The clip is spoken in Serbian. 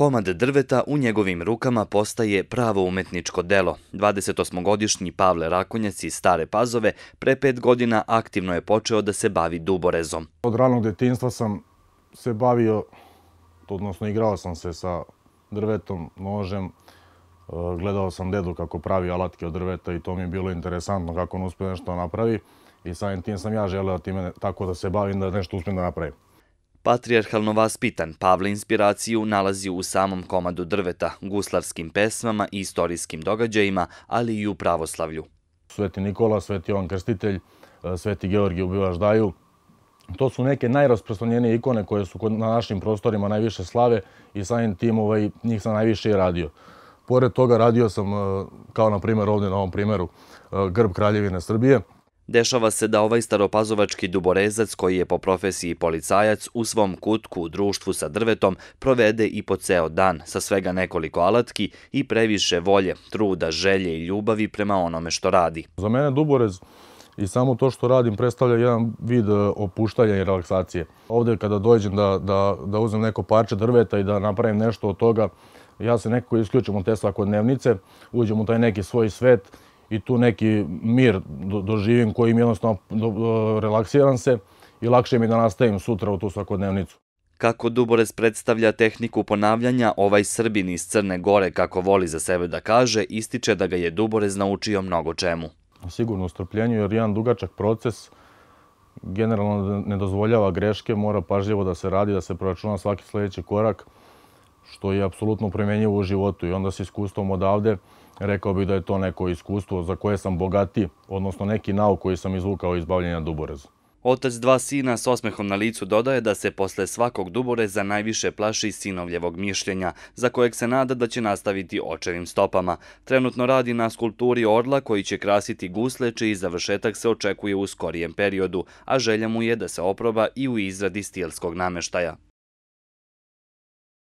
Komad drveta u njegovim rukama postaje pravo umetničko delo. 28-godišnji Pavle Rakonjac iz Stare Pazove pre pet godina aktivno je počeo da se bavi duborezom. Od ranog detinstva sam se bavio, odnosno igrao sam se sa drvetom, nožem, e, gledao sam dedu kako pravi alatke od drveta i to mi je bilo interesantno kako on uspe nešto da napravi i samim tim sam ja želeo time tako da se bavim da nešto uspijem da napravim. Patriarhalno vaspitan Pavle inspiraciju nalazi u samom komadu drveta, guslarskim pesmama i istorijskim događajima, ali i u pravoslavlju. Sveti Nikola, Sveti Jovan Krstitelj, e, Sveti Georgij u Daju, to su neke najrasprostranjenije ikone koje su na našim prostorima najviše slave i samim tim ovaj, njih sam najviše i radio. Pored toga radio sam, e, kao na primjer ovdje na ovom primjeru, e, grb Kraljevine Srbije, Dešava se da ovaj staropazovački duborezac koji je po profesiji policajac u svom kutku u društvu sa drvetom provede i po ceo dan sa svega nekoliko alatki i previše volje, truda, želje i ljubavi prema onome što radi. Za mene duborez i samo to što radim predstavlja jedan vid e, opuštanja i relaksacije. Ovde kada dođem da, da, da uzmem neko parče drveta i da napravim nešto od toga, ja se nekako isključim od te svakodnevnice, uđem u taj neki svoj svet i tu neki mir doživim kojim jednostavno relaksiram se i lakše mi da nastavim sutra u tu svakodnevnicu. Kako Duborez predstavlja tehniku ponavljanja, ovaj Srbin iz Crne Gore, kako voli za sebe da kaže, ističe da ga je Duborez naučio mnogo čemu. Sigurno u strpljenju, jer jedan dugačak proces generalno ne dozvoljava greške, mora pažljivo da se radi, da se proračuna svaki sledeći korak, što je apsolutno primenjivo u životu i onda s iskustvom odavde rekao bih da je to neko iskustvo za koje sam bogati, odnosno neki nauk koji sam izvukao iz bavljenja duboreza. Otac dva sina s osmehom na licu dodaje da se posle svakog duboreza najviše plaši sinovljevog mišljenja, za kojeg se nada da će nastaviti očevim stopama. Trenutno radi na skulpturi orla koji će krasiti gusle, čiji završetak se očekuje u skorijem periodu, a želja mu je da se oproba i u izradi stilskog nameštaja.